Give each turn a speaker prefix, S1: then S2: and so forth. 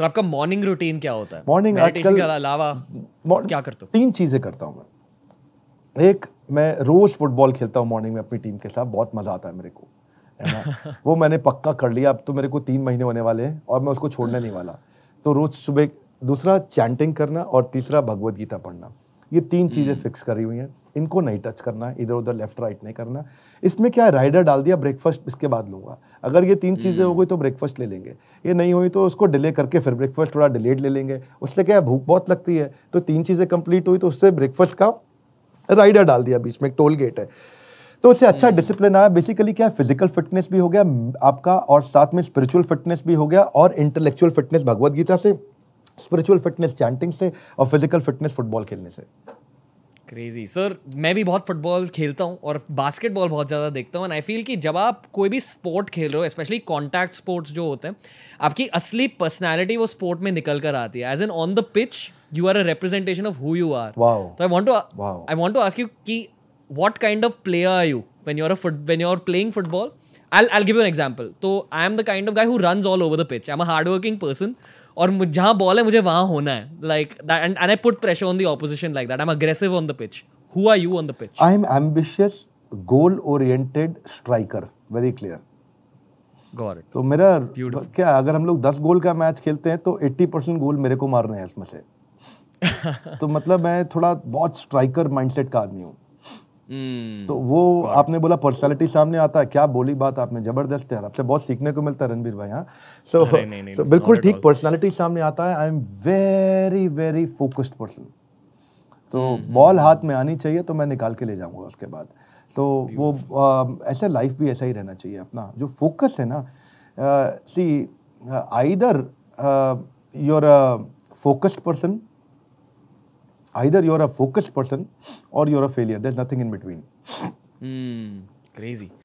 S1: Sir तो आपका morning routine क्या होता है मॉर्निंग आजकल के अलावा
S2: क्या करता हूँ तीन चीज़ें करता हूँ मैं एक मैं रोज़ फुटबॉल खेलता हूँ मॉर्निंग में अपनी टीम के साथ बहुत मज़ा आता है मेरे को वो मैंने पक्का कर लिया अब तो मेरे को तीन महीने होने वाले हैं और मैं उसको छोड़ने नहीं वाला तो रोज़ सुबह दूसरा चैंटिंग करना और तीसरा भगवत गीता पढ़ना ये तीन चीज़ें फिक्स हम्म। करी हुई हैं इनको नहीं टच करना इधर उधर लेफ्ट राइट नहीं करना इसमें क्या राइडर डाल दिया ब्रेकफास्ट इसके बाद लूंगा अगर ये तीन चीज़ें हो गई तो ब्रेकफास्ट ले लेंगे ये नहीं हुई तो उसको डिले करके फिर ब्रेकफास्ट थोड़ा डिलेड ले लेंगे उससे क्या भूख बहुत लगती है तो तीन चीज़ें कंप्लीट हुई तो उससे ब्रेकफास्ट का राइडर डाल दिया बीच में एक टोल गेट है तो उससे अच्छा डिसिप्लिन हम्म। आया बेसिकली क्या फिजिकल फिटनेस भी हो गया आपका और साथ में स्पिरिचुअल फिटनेस भी हो गया और इंटेलेक्चुअल फिटनेस भगवत गीता से स्पिरिचुअल फिटनेस चैंटिंग से और फिजिकल फिटनेस फुटबॉल खेलने से
S1: क्रेजी सर मैं भी बहुत फुटबॉल खेलता हूँ और बास्केटबॉल बहुत ज़्यादा देखता हूँ एंड आई फील कि जब आप कोई भी स्पोर्ट खेल रहे हो स्पेशली कॉन्टैक्ट स्पोर्ट्स जो होते हैं आपकी असली पर्सनैलिटी वो स्पोर्ट में निकल कर आती है as an on the pitch you are a representation of who you are तो I want to I want to ask you की what kind of player are you are foot when you are playing football I'll, I'll give you an example. So I am the kind of guy who runs all over the pitch. I'm a hardworking person और जहाँ ball है मुझे वहाँ होना है like that and I put pressure on the opposition like that I am aggressive on the pitch who are you on the pitch
S2: I am ambitious goal oriented striker very clear got तो मेरा Beautiful. क्या अगर हम लोग दस गोल का match खेलते हैं तो एट्टी परसेंट गोल मेरे को मारने हैं इसमें से तो मतलब मैं थोड़ा बहुत स्ट्राइकर माइंडसेट का आदमी हूँ हम्म। तो वो आपने बोला पर्सनैलिटी सामने आता है क्या बोली बात आपने जबरदस्त है आपसे बहुत सीखने को मिलता है रणबीर भाई हाँ सो सो बिल्कुल ठीक पर्सनैलिटी सामने आता है I am very very focused person तो बॉल हम्म, हम्म, हाथ में आनी चाहिए तो मैं निकाल के ले जाऊंगा उसके बाद तो वो ऐसे लाइफ भी ऐसा ही रहना चाहिए अपना जो फोकस है ना see either your focused person either you're a focused person or you're a failure. There's nothing in between.
S1: Mm, crazy.